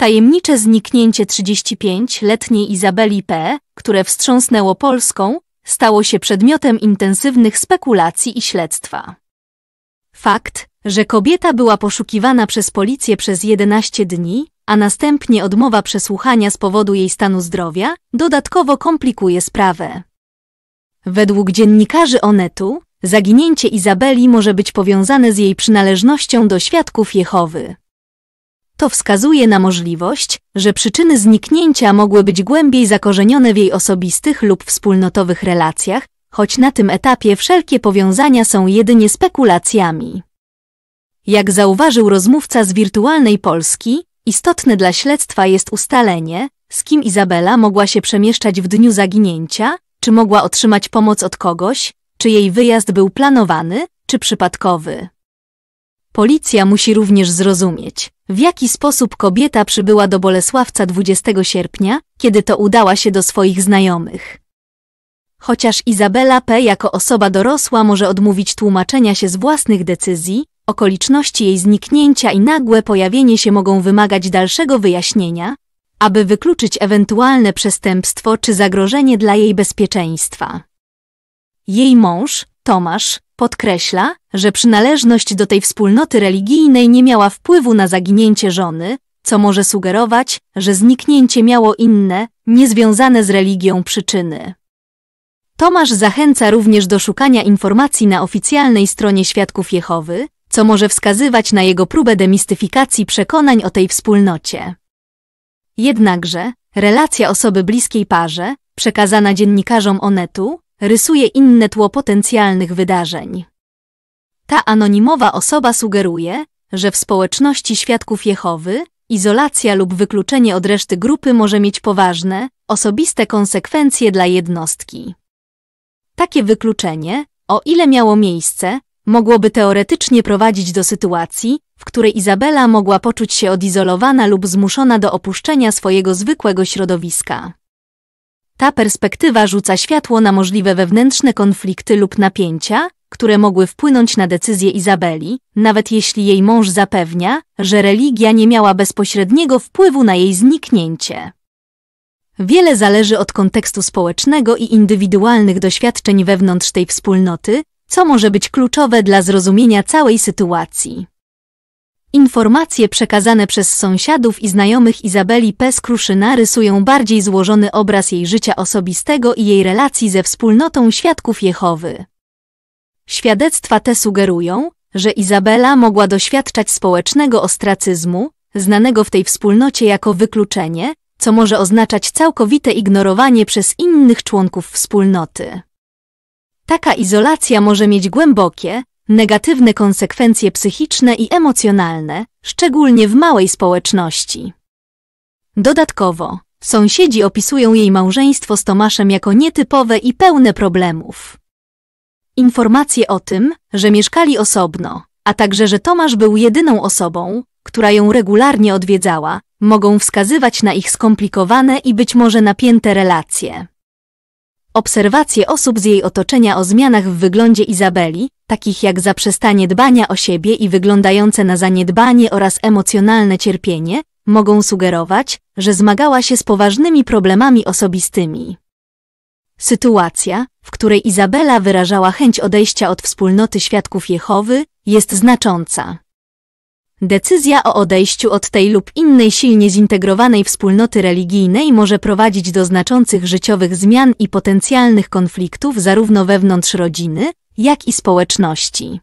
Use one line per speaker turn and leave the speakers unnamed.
Tajemnicze zniknięcie 35-letniej Izabeli P., które wstrząsnęło Polską, stało się przedmiotem intensywnych spekulacji i śledztwa. Fakt, że kobieta była poszukiwana przez policję przez 11 dni, a następnie odmowa przesłuchania z powodu jej stanu zdrowia, dodatkowo komplikuje sprawę. Według dziennikarzy Onetu, zaginięcie Izabeli może być powiązane z jej przynależnością do świadków Jehowy to wskazuje na możliwość, że przyczyny zniknięcia mogły być głębiej zakorzenione w jej osobistych lub wspólnotowych relacjach, choć na tym etapie wszelkie powiązania są jedynie spekulacjami. Jak zauważył rozmówca z wirtualnej Polski, istotne dla śledztwa jest ustalenie, z kim Izabela mogła się przemieszczać w dniu zaginięcia, czy mogła otrzymać pomoc od kogoś, czy jej wyjazd był planowany, czy przypadkowy. Policja musi również zrozumieć, w jaki sposób kobieta przybyła do Bolesławca 20 sierpnia, kiedy to udała się do swoich znajomych. Chociaż Izabela P. jako osoba dorosła może odmówić tłumaczenia się z własnych decyzji, okoliczności jej zniknięcia i nagłe pojawienie się mogą wymagać dalszego wyjaśnienia, aby wykluczyć ewentualne przestępstwo czy zagrożenie dla jej bezpieczeństwa. Jej mąż, Tomasz podkreśla, że przynależność do tej wspólnoty religijnej nie miała wpływu na zaginięcie żony, co może sugerować, że zniknięcie miało inne, niezwiązane z religią przyczyny. Tomasz zachęca również do szukania informacji na oficjalnej stronie Świadków Jehowy, co może wskazywać na jego próbę demistyfikacji przekonań o tej wspólnocie. Jednakże, relacja osoby bliskiej parze, przekazana dziennikarzom Onetu, rysuje inne tło potencjalnych wydarzeń. Ta anonimowa osoba sugeruje, że w społeczności świadków Jehowy izolacja lub wykluczenie od reszty grupy może mieć poważne, osobiste konsekwencje dla jednostki. Takie wykluczenie, o ile miało miejsce, mogłoby teoretycznie prowadzić do sytuacji, w której Izabela mogła poczuć się odizolowana lub zmuszona do opuszczenia swojego zwykłego środowiska. Ta perspektywa rzuca światło na możliwe wewnętrzne konflikty lub napięcia, które mogły wpłynąć na decyzję Izabeli, nawet jeśli jej mąż zapewnia, że religia nie miała bezpośredniego wpływu na jej zniknięcie. Wiele zależy od kontekstu społecznego i indywidualnych doświadczeń wewnątrz tej wspólnoty, co może być kluczowe dla zrozumienia całej sytuacji. Informacje przekazane przez sąsiadów i znajomych Izabeli P. Skruszyna rysują bardziej złożony obraz jej życia osobistego i jej relacji ze wspólnotą świadków Jehowy. Świadectwa te sugerują, że Izabela mogła doświadczać społecznego ostracyzmu, znanego w tej wspólnocie jako wykluczenie, co może oznaczać całkowite ignorowanie przez innych członków wspólnoty. Taka izolacja może mieć głębokie, negatywne konsekwencje psychiczne i emocjonalne, szczególnie w małej społeczności. Dodatkowo, sąsiedzi opisują jej małżeństwo z Tomaszem jako nietypowe i pełne problemów. Informacje o tym, że mieszkali osobno, a także że Tomasz był jedyną osobą, która ją regularnie odwiedzała, mogą wskazywać na ich skomplikowane i być może napięte relacje. Obserwacje osób z jej otoczenia o zmianach w wyglądzie Izabeli, takich jak zaprzestanie dbania o siebie i wyglądające na zaniedbanie oraz emocjonalne cierpienie, mogą sugerować, że zmagała się z poważnymi problemami osobistymi. Sytuacja, w której Izabela wyrażała chęć odejścia od wspólnoty świadków Jehowy, jest znacząca. Decyzja o odejściu od tej lub innej silnie zintegrowanej wspólnoty religijnej może prowadzić do znaczących życiowych zmian i potencjalnych konfliktów zarówno wewnątrz rodziny, jak i społeczności.